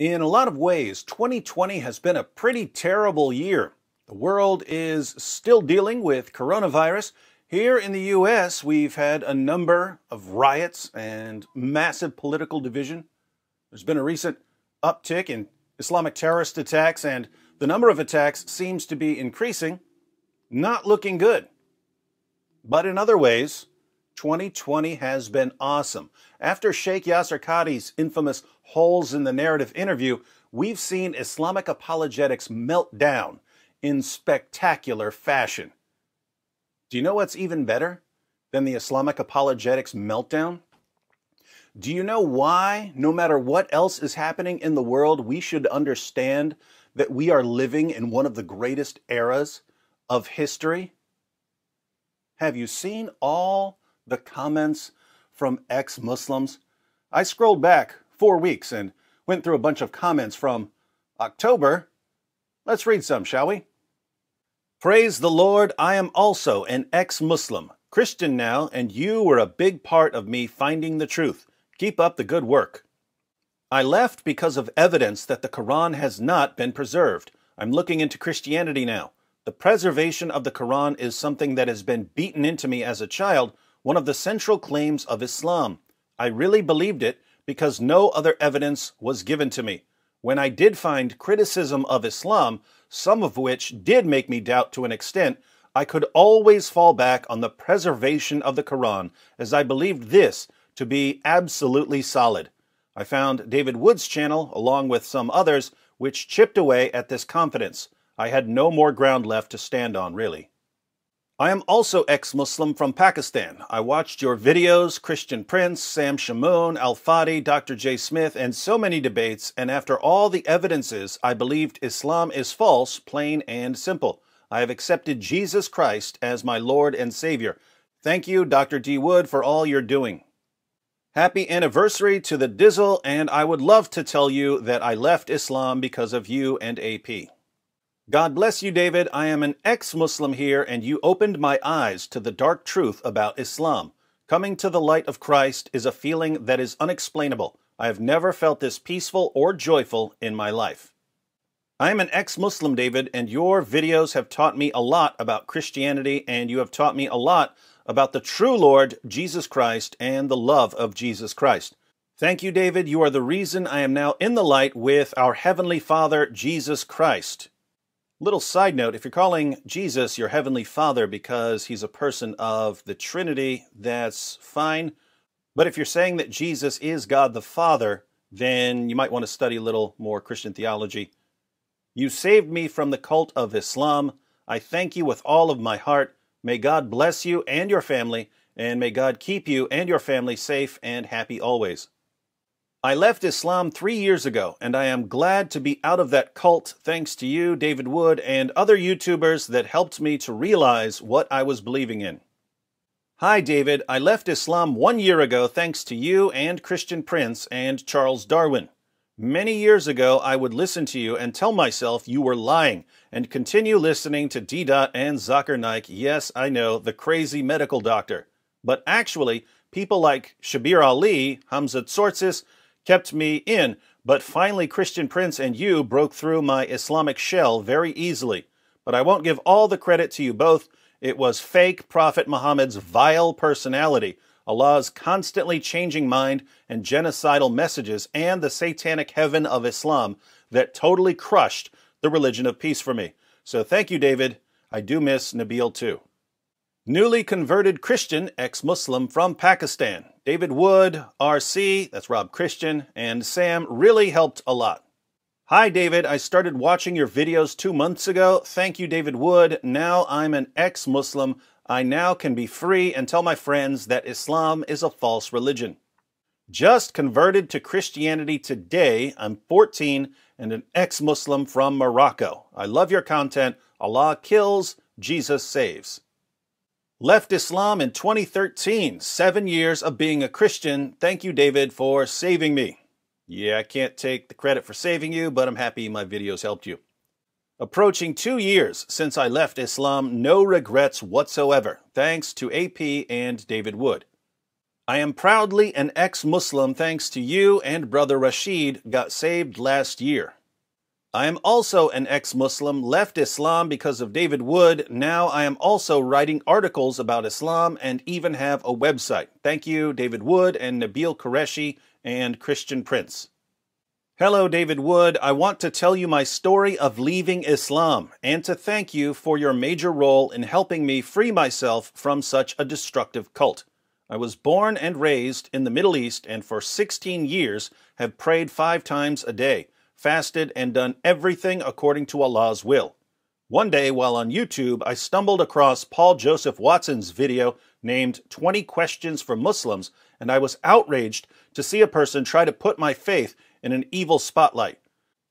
In a lot of ways, 2020 has been a pretty terrible year. The world is still dealing with coronavirus. Here in the US, we've had a number of riots and massive political division. There's been a recent uptick in Islamic terrorist attacks, and the number of attacks seems to be increasing. Not looking good. But in other ways, 2020 has been awesome. After Sheikh Yasser Qadi's infamous holes in the narrative interview, we've seen Islamic apologetics melt down in spectacular fashion. Do you know what's even better than the Islamic apologetics meltdown? Do you know why, no matter what else is happening in the world, we should understand that we are living in one of the greatest eras of history? Have you seen all the comments from ex Muslims? I scrolled back four weeks and went through a bunch of comments from October. Let's read some, shall we? Praise the Lord, I am also an ex Muslim, Christian now, and you were a big part of me finding the truth. Keep up the good work. I left because of evidence that the Quran has not been preserved. I'm looking into Christianity now. The preservation of the Quran is something that has been beaten into me as a child one of the central claims of Islam. I really believed it because no other evidence was given to me. When I did find criticism of Islam, some of which did make me doubt to an extent, I could always fall back on the preservation of the Quran, as I believed this to be absolutely solid. I found David Wood's channel, along with some others, which chipped away at this confidence. I had no more ground left to stand on, really. I am also ex Muslim from Pakistan. I watched your videos, Christian Prince, Sam Shamoon, Al Fadi, Dr. J. Smith, and so many debates, and after all the evidences, I believed Islam is false, plain and simple. I have accepted Jesus Christ as my Lord and Savior. Thank you, Dr. D. Wood, for all you're doing. Happy anniversary to the Dizzle, and I would love to tell you that I left Islam because of you and AP. God bless you, David. I am an ex Muslim here, and you opened my eyes to the dark truth about Islam. Coming to the light of Christ is a feeling that is unexplainable. I have never felt this peaceful or joyful in my life. I am an ex Muslim, David, and your videos have taught me a lot about Christianity, and you have taught me a lot about the true Lord, Jesus Christ, and the love of Jesus Christ. Thank you, David. You are the reason I am now in the light with our Heavenly Father, Jesus Christ. Little side note if you're calling Jesus your Heavenly Father because he's a person of the Trinity, that's fine. But if you're saying that Jesus is God the Father, then you might want to study a little more Christian theology. You saved me from the cult of Islam. I thank you with all of my heart. May God bless you and your family, and may God keep you and your family safe and happy always. I left Islam three years ago, and I am glad to be out of that cult thanks to you, David Wood, and other YouTubers that helped me to realize what I was believing in. Hi, David. I left Islam one year ago thanks to you and Christian Prince and Charles Darwin. Many years ago, I would listen to you and tell myself you were lying and continue listening to D. Dot and Zuckernick. Yes, I know, the crazy medical doctor. But actually, people like Shabir Ali, Hamza Tsortsis, kept me in, but finally Christian Prince and you broke through my Islamic shell very easily. But I won't give all the credit to you both. It was fake Prophet Muhammad's vile personality, Allah's constantly changing mind and genocidal messages, and the satanic heaven of Islam that totally crushed the religion of peace for me. So thank you, David. I do miss Nabil too. Newly converted Christian, ex Muslim from Pakistan. David Wood, RC, that's Rob Christian, and Sam really helped a lot. Hi, David. I started watching your videos two months ago. Thank you, David Wood. Now I'm an ex Muslim. I now can be free and tell my friends that Islam is a false religion. Just converted to Christianity today. I'm 14 and an ex Muslim from Morocco. I love your content. Allah kills, Jesus saves. Left Islam in 2013, seven years of being a Christian. Thank you, David, for saving me. Yeah, I can't take the credit for saving you, but I'm happy my videos helped you. Approaching two years since I left Islam, no regrets whatsoever, thanks to AP and David Wood. I am proudly an ex Muslim thanks to you and Brother Rashid, got saved last year. I am also an ex Muslim, left Islam because of David Wood. Now I am also writing articles about Islam and even have a website. Thank you, David Wood and Nabil Qureshi and Christian Prince. Hello, David Wood. I want to tell you my story of leaving Islam and to thank you for your major role in helping me free myself from such a destructive cult. I was born and raised in the Middle East and for 16 years have prayed five times a day fasted, and done everything according to Allah's will. One day, while on YouTube, I stumbled across Paul Joseph Watson's video named 20 Questions for Muslims, and I was outraged to see a person try to put my faith in an evil spotlight.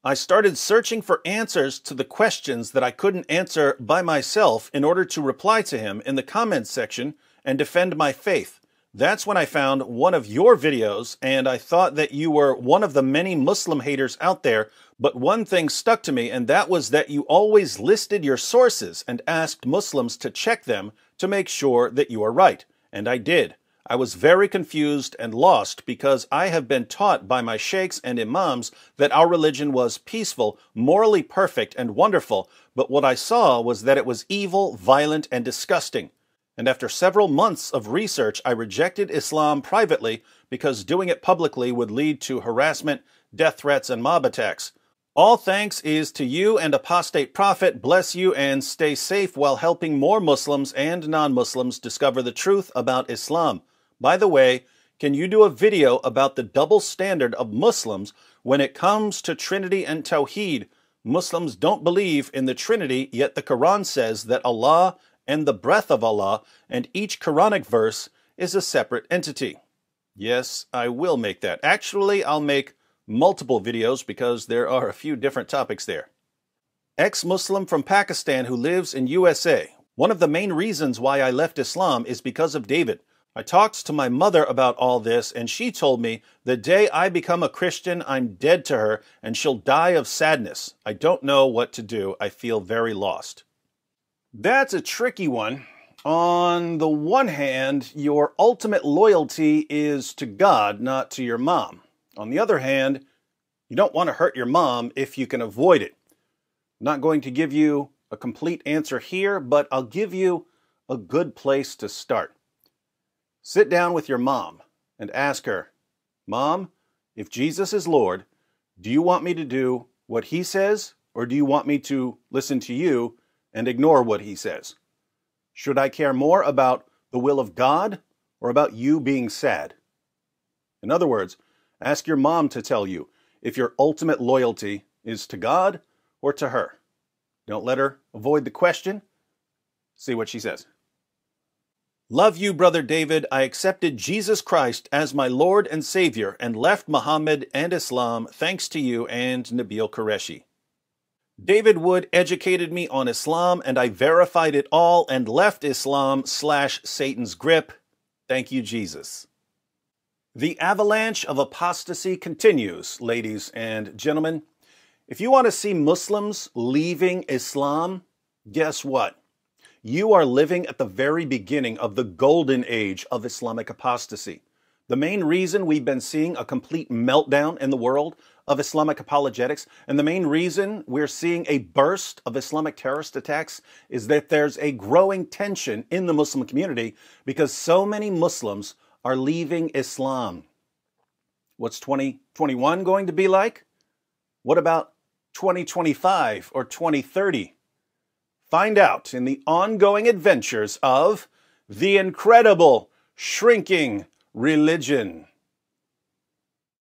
I started searching for answers to the questions that I couldn't answer by myself in order to reply to him in the comments section and defend my faith. That's when I found one of your videos, and I thought that you were one of the many Muslim haters out there. But one thing stuck to me, and that was that you always listed your sources and asked Muslims to check them to make sure that you are right. And I did. I was very confused and lost because I have been taught by my sheikhs and imams that our religion was peaceful, morally perfect, and wonderful, but what I saw was that it was evil, violent, and disgusting and after several months of research, I rejected Islam privately because doing it publicly would lead to harassment, death threats, and mob attacks. All thanks is to you and Apostate Prophet. Bless you and stay safe while helping more Muslims and non Muslims discover the truth about Islam. By the way, can you do a video about the double standard of Muslims when it comes to Trinity and Tawheed? Muslims don't believe in the Trinity, yet the Quran says that Allah and the breath of Allah, and each Quranic verse is a separate entity. Yes, I will make that. Actually, I'll make multiple videos because there are a few different topics there. Ex Muslim from Pakistan who lives in USA. One of the main reasons why I left Islam is because of David. I talked to my mother about all this, and she told me the day I become a Christian, I'm dead to her, and she'll die of sadness. I don't know what to do. I feel very lost. That's a tricky one. On the one hand, your ultimate loyalty is to God, not to your mom. On the other hand, you don't want to hurt your mom if you can avoid it. I'm not going to give you a complete answer here, but I'll give you a good place to start. Sit down with your mom and ask her, Mom, if Jesus is Lord, do you want me to do what he says, or do you want me to listen to you and ignore what he says? Should I care more about the will of God or about you being sad? In other words, ask your mom to tell you if your ultimate loyalty is to God or to her. Don't let her avoid the question. See what she says. Love you, Brother David. I accepted Jesus Christ as my Lord and Savior and left Muhammad and Islam thanks to you and Nabil Qureshi. David Wood educated me on Islam, and I verified it all and left Islam slash Satan's grip. Thank you, Jesus. The avalanche of apostasy continues, ladies and gentlemen. If you want to see Muslims leaving Islam, guess what? You are living at the very beginning of the golden age of Islamic apostasy. The main reason we've been seeing a complete meltdown in the world of Islamic apologetics. And the main reason we're seeing a burst of Islamic terrorist attacks is that there's a growing tension in the Muslim community because so many Muslims are leaving Islam. What's 2021 going to be like? What about 2025 or 2030? Find out in the ongoing adventures of the incredible shrinking religion.